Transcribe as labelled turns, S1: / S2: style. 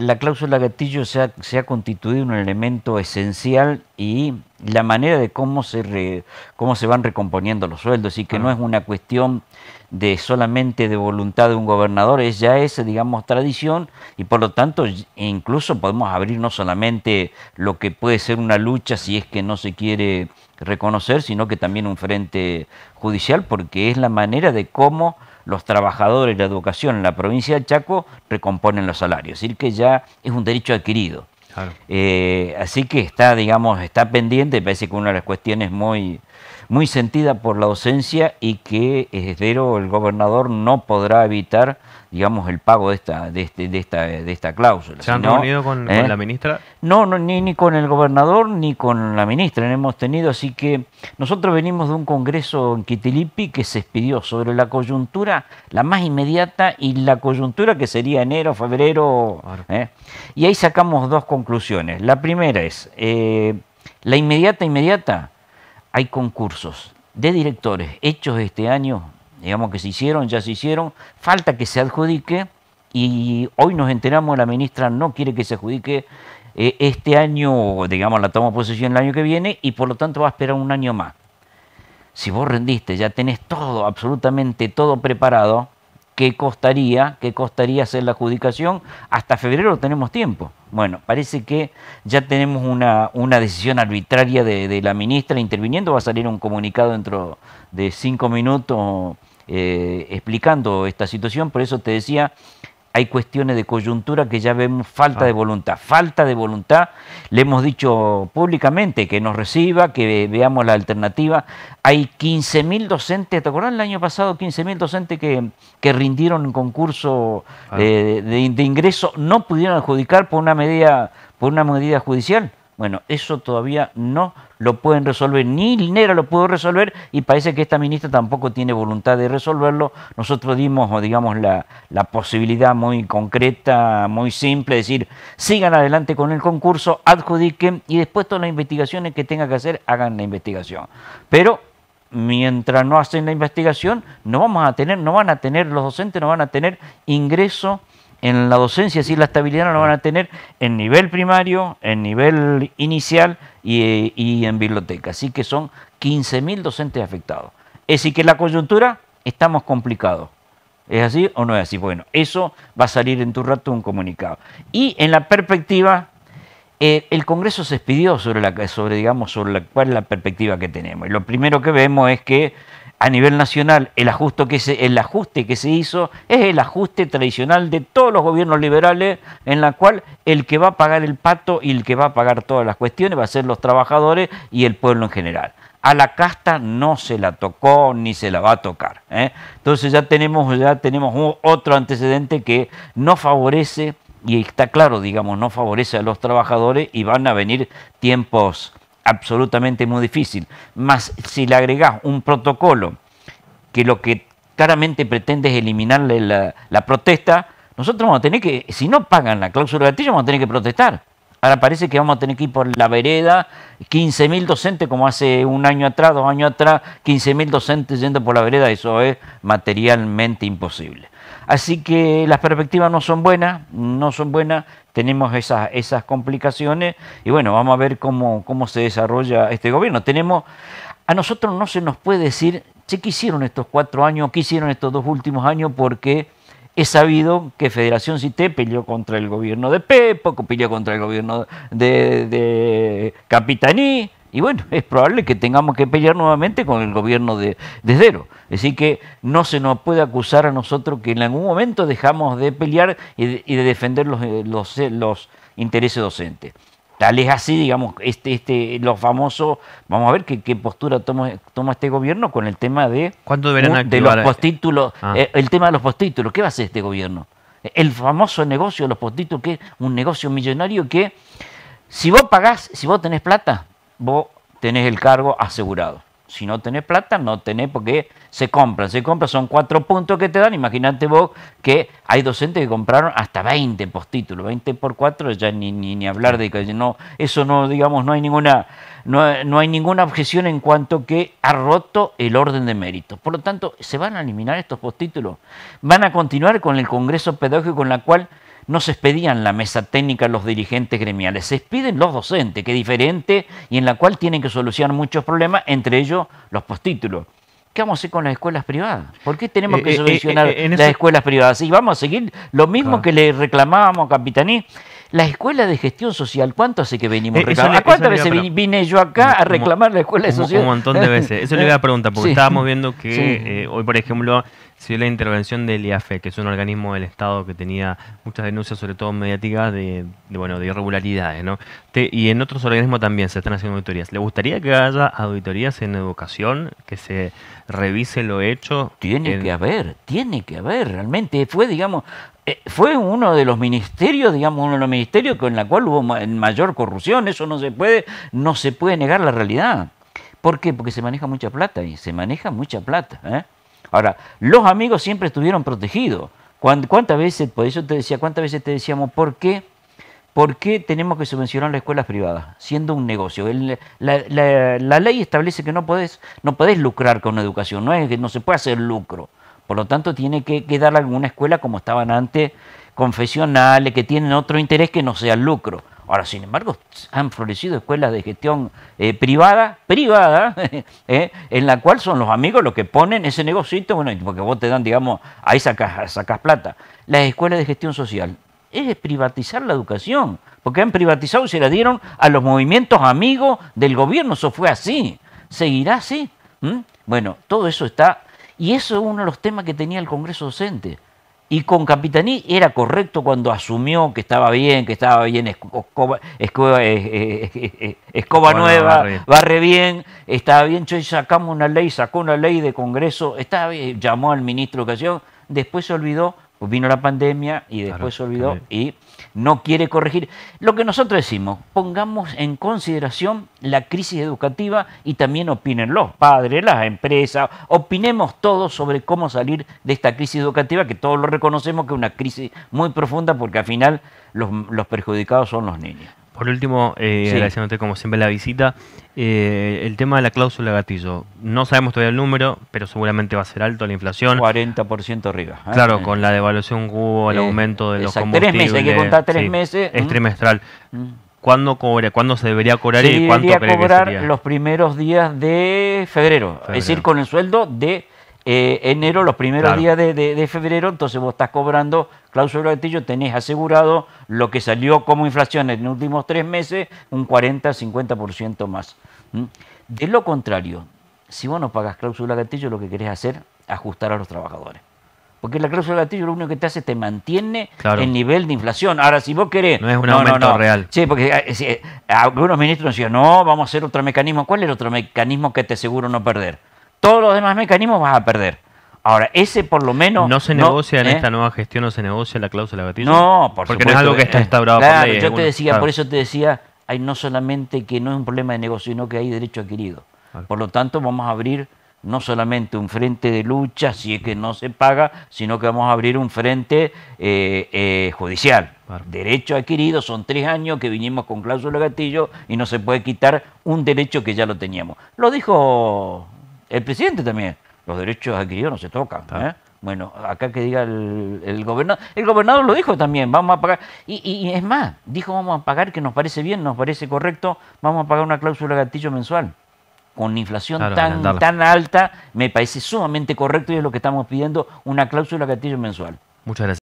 S1: La cláusula gatillo se ha, se constituido un elemento esencial y la manera de cómo se, cómo se van recomponiendo los sueldos y que no ah. es una cuestión de solamente de voluntad de un gobernador, es ya esa, digamos, tradición y por lo tanto e incluso podemos abrir no solamente lo que puede ser una lucha si es que no se quiere reconocer, sino que también un frente judicial porque es la manera de cómo los trabajadores de la educación en la provincia de Chaco recomponen los salarios. Es decir, que ya es un derecho adquirido. Eh, así que está, digamos, está pendiente, parece que una de las cuestiones muy muy sentida por la ausencia y que eh, espero el gobernador no podrá evitar digamos, el pago de esta, de, este, esta, de esta cláusula. ¿Se han reunido con, ¿eh? la ministra? No, no ni, con el gobernador ni con la ministra no hemos tenido, así que nosotros venimos de un congreso en Quitilipi que se expidió sobre la coyuntura, la más inmediata y la coyuntura que sería enero, febrero, ¿eh? y ahí sacamos dos conclusiones. La primera es, la inmediata, inmediata, hay concursos de directores hechos este año, digamos que se hicieron, ya se hicieron, falta que se adjudique y hoy nos enteramos, la ministra no quiere que se adjudique eh, este año, digamos, la toma posesión el año que viene y por lo tanto va a esperar un año más. Si vos rendiste, ya tenés todo, absolutamente todo preparado, qué costaría, qué costaría hacer la adjudicación. Hasta febrero tenemos tiempo. Bueno, parece que ya tenemos una, una decisión arbitraria de, la ministra interviniendo. Va a salir un comunicado dentro de cinco minutos eh, explicando esta situación. Por eso te decía, hay cuestiones de coyuntura que ya vemos falta ah. de voluntad, falta de voluntad. Le hemos dicho públicamente que nos reciba, que veamos la alternativa. Hay 15.000 docentes, ¿te acordás el año pasado 15.000 docentes que, rindieron un concurso ah. eh, de, de ingreso, no pudieron adjudicar por una medida, por una medida judicial? Bueno, eso todavía no lo pueden resolver, ni Linera lo pudo resolver y parece que esta ministra tampoco tiene voluntad de resolverlo. Nosotros dimos, digamos, la, posibilidad muy concreta, muy simple, decir, sigan adelante con el concurso, adjudiquen y después todas las investigaciones que tengan que hacer, hagan la investigación. Pero mientras no hacen la investigación, no vamos a tener, no van a tener, los docentes no van a tener ingreso en la docencia, si la estabilidad no la van a tener en nivel primario, en nivel inicial y, en biblioteca. Así que son 15.000 docentes afectados. Es decir, que la coyuntura estamos complicados. ¿Es así o no es así? Bueno, eso va a salir en tu rato un comunicado. Y en la perspectiva, eh, el Congreso se expidió sobre, la, sobre, digamos, sobre la, cuál es la perspectiva que tenemos. Y lo primero que vemos es que a nivel nacional, el ajuste, que se, hizo es el ajuste tradicional de todos los gobiernos liberales, en la cual el que va a pagar el pato y el que va a pagar todas las cuestiones va a ser los trabajadores y el pueblo en general. A la casta no se la tocó ni se la va a tocar. ¿eh? Entonces ya tenemos, ya tenemos otro antecedente que no favorece, y está claro, digamos, no favorece a los trabajadores y van a venir tiempos absolutamente muy difícil. Más si le agregás un protocolo que lo que claramente pretende es eliminarle la, protesta, nosotros vamos a tener que, si no pagan la cláusula de gatillo, vamos a tener que protestar. Ahora parece que vamos a tener que ir por la vereda, 15.000 docentes, como hace un año atrás, dos años atrás, 15.000 docentes yendo por la vereda, eso es materialmente imposible. Así que las perspectivas no son buenas, no son buenas, tenemos esas, esas complicaciones y bueno, vamos a ver cómo, cómo se desarrolla este gobierno. Tenemos, a nosotros no se nos puede decir, ¿qué hicieron estos cuatro años? ¿Qué hicieron estos dos últimos años? Porque es sabido que Federación Cité peleó contra el gobierno de Pepo, peleó contra el gobierno de, Capitaní, y bueno, es probable que tengamos que pelear nuevamente con el gobierno de, de Así que no se nos puede acusar a nosotros que en algún momento dejamos de pelear y de, defender los, eh, eh, los intereses docentes es así, digamos, este, este, lo famoso, vamos a ver qué, postura toma, toma este gobierno con el tema de, de los postítulos, ah. eh, el tema de los postítulos, ¿qué va a hacer este gobierno? El famoso negocio de los postítulos, que es un negocio millonario que si vos pagás, si vos tenés plata, vos tenés el cargo asegurado. Si no tenés plata, no tenés porque se compran. Se compran, son cuatro puntos que te dan. Imagínate vos que hay docentes que compraron hasta 20 postítulos. 20 por 4 ya ni, ni, hablar de que no, eso no, digamos, no hay ninguna, no, hay ninguna objeción en cuanto que ha roto el orden de méritos. Por lo tanto, se van a eliminar estos postítulos. Van a continuar con el Congreso Pedagógico en la cual no se expedían la mesa técnica los dirigentes gremiales, se expiden los docentes, que es diferente y en la cual tienen que solucionar muchos problemas, entre ellos los postítulos. ¿Qué vamos a hacer con las escuelas privadas? ¿Por qué tenemos que eh, eh, solucionar eh, las escuelas privadas? Y vamos a seguir lo mismo que le reclamábamos a Capitaní. La escuela de gestión social, ¿cuánto hace que venimos ¿Cuántas veces vine yo acá a reclamar la escuela de social? Un montón de veces. Eso le voy a preguntar, porque estábamos viendo que hoy, por ejemplo, si la intervención del IAFE, que es un organismo del Estado que tenía muchas denuncias, sobre todo mediáticas, de, bueno, de irregularidades. ¿no? y en otros organismos también se están haciendo auditorías. ¿Le gustaría que haya auditorías en educación, que se revise lo hecho? Tiene que haber, tiene que haber, realmente. Fue, digamos, eh, fue uno de los ministerios, digamos, uno de los ministerios con la cual hubo mayor corrupción, eso no se puede, no se puede negar la realidad. ¿Por qué? Porque se maneja mucha plata y se maneja mucha plata. ¿eh? Ahora, los amigos siempre estuvieron protegidos. ¿Cuántas veces, por eso te decía, cuántas veces te decíamos, ¿por qué? ¿Por qué tenemos que subvencionar las escuelas privadas? Siendo un negocio. la, ley establece que no podés, no podés lucrar con educación, no, es, no se puede hacer lucro. Por lo tanto, tiene que quedar alguna escuela como estaban antes, confesionales, que tienen otro interés que no sea lucro. Ahora, sin embargo, han florecido escuelas de gestión eh, privada, privada, eh, en la cual son los amigos los que ponen ese negocito, bueno, porque vos te dan, digamos, ahí sacás, sacas plata. Las escuelas de gestión social es privatizar la educación, porque han privatizado y se la dieron a los movimientos amigos del gobierno, eso fue así, seguirá así. ¿Mm? Bueno, todo eso está, y eso es uno de los temas que tenía el Congreso Docente y con Capitaní era correcto cuando asumió que estaba bien, que estaba bien, escoba, escoba, eh, eh, eh, nueva, barre. bien, estaba bien. sacamos una ley, sacó una ley de Congreso, estaba llamó al ministro de Educación, después se olvidó pues vino la pandemia y después se olvidó y no quiere corregir. Lo que nosotros decimos, pongamos en consideración la crisis educativa y también opinen los padres, las empresas, opinemos todos sobre cómo salir de esta crisis educativa, que todos lo reconocemos que es una crisis muy profunda porque al final los, los perjudicados son los niños. Por último, eh, agradeciéndote como siempre la visita, eh, el tema de la cláusula gatillo. No sabemos todavía el número, pero seguramente va a ser alto la inflación. 40% arriba. ¿eh? Claro, con la devaluación hubo el aumento de los combustibles. Tres meses, hay que contar tres meses. Es trimestral. Mm. ¿Cuándo, cobra, ¿Cuándo se debería cobrar y cuánto debería cobrar que los primeros días de febrero, es decir, con el sueldo de eh, enero, los primeros días de, febrero, entonces vos estás cobrando cláusula de gatillo, tenés asegurado lo que salió como inflación en los últimos tres meses, un 40-50% más. ¿Mm? De lo contrario, si vos no pagas cláusula gatillo, lo que querés hacer es ajustar a los trabajadores. Porque la cláusula de gatillo lo único que te hace es te mantiene el nivel de inflación. Ahora, si vos querés. No es un aumento real. Sí, porque eh, eh, algunos ministros decían, no, vamos a hacer otro mecanismo. ¿Cuál es el otro mecanismo que te aseguro no perder? Todos los demás mecanismos vas a perder. Ahora, ese por lo menos... ¿No se negocia en ¿eh? esta nueva gestión, no se negocia la cláusula de gatillo? No, por Porque no es algo que está eh, instaurado claro, por ley. Yo te decía, por eso te decía, hay no solamente que no es un problema de negocio, sino que hay derecho adquirido. Por lo tanto, vamos a abrir no solamente un frente de lucha, si es que no se paga, sino que vamos a abrir un frente eh, judicial. Derecho adquirido, son tres años que vinimos con cláusula de gatillo y no se puede quitar un derecho que ya lo teníamos. Lo dijo el presidente también. Los derechos adquiridos no se tocan. Ah. ¿eh? Bueno, acá que diga el, el, gobernador. El gobernador lo dijo también, vamos a pagar. Y, y, es más, dijo vamos a pagar, que nos parece bien, nos parece correcto, vamos a pagar una cláusula gatillo mensual. Con inflación tan, tan alta, me parece sumamente correcto y es lo que estamos pidiendo, una cláusula gatillo mensual. Muchas gracias.